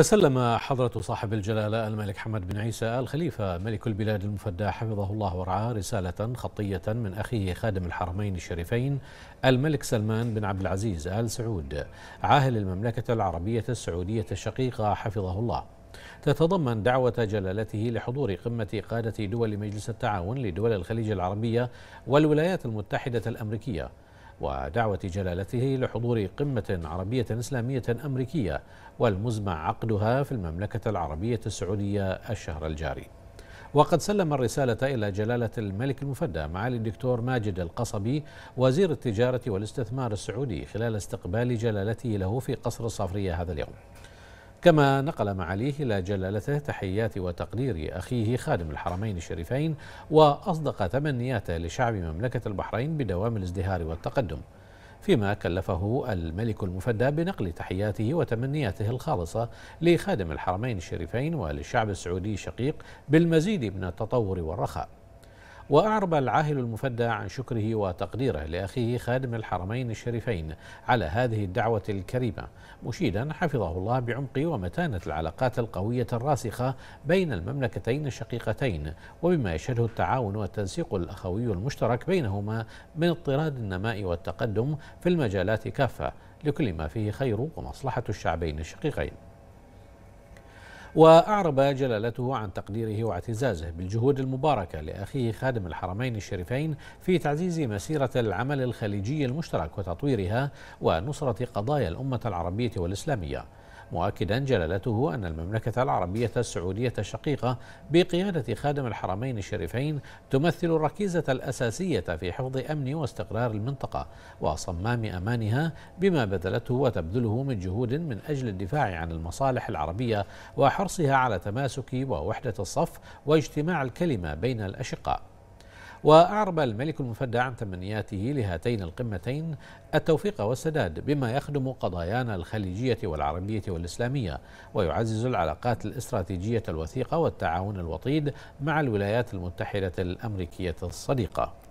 تسلم حضرة صاحب الجلالة الملك حمد بن عيسى آل خليفة ملك البلاد المفدى حفظه الله ورعاه رسالة خطية من أخيه خادم الحرمين الشريفين الملك سلمان بن عبد العزيز آل سعود عاهل المملكة العربية السعودية الشقيقة حفظه الله تتضمن دعوة جلالته لحضور قمة قادة دول مجلس التعاون لدول الخليج العربية والولايات المتحدة الأمريكية ودعوة جلالته لحضور قمة عربية إسلامية أمريكية والمزمع عقدها في المملكة العربية السعودية الشهر الجاري وقد سلم الرسالة إلى جلالة الملك المفدى معالي الدكتور ماجد القصبي وزير التجارة والاستثمار السعودي خلال استقبال جلالته له في قصر الصافرية هذا اليوم كما نقل معاليه إلى جلالته تحيات وتقدير أخيه خادم الحرمين الشريفين وأصدق تمنياته لشعب مملكة البحرين بدوام الازدهار والتقدم فيما كلفه الملك المفدى بنقل تحياته وتمنياته الخالصة لخادم الحرمين الشريفين وللشعب السعودي الشقيق بالمزيد من التطور والرخاء وأعرب العاهل المفدى عن شكره وتقديره لأخيه خادم الحرمين الشريفين على هذه الدعوة الكريمة مشيدا حفظه الله بعمق ومتانة العلاقات القوية الراسخة بين المملكتين الشقيقتين وبما يشهده التعاون والتنسيق الأخوي المشترك بينهما من اضطراد النماء والتقدم في المجالات كافة لكل ما فيه خير ومصلحة الشعبين الشقيقين وأعرب جلالته عن تقديره واعتزازه بالجهود المباركة لأخيه خادم الحرمين الشريفين في تعزيز مسيرة العمل الخليجي المشترك وتطويرها ونصرة قضايا الأمة العربية والإسلامية مؤكدا جلالته أن المملكة العربية السعودية الشقيقة بقيادة خادم الحرمين الشريفين تمثل الركيزة الأساسية في حفظ أمن واستقرار المنطقة وصمام أمانها بما بذلته وتبذله من جهود من أجل الدفاع عن المصالح العربية وحرصها على تماسك ووحدة الصف واجتماع الكلمة بين الأشقاء وأعرب الملك المفدى عن تمنياته لهاتين القمتين التوفيق والسداد بما يخدم قضايانا الخليجية والعربية والإسلامية ويعزز العلاقات الاستراتيجية الوثيقة والتعاون الوطيد مع الولايات المتحدة الأمريكية الصديقة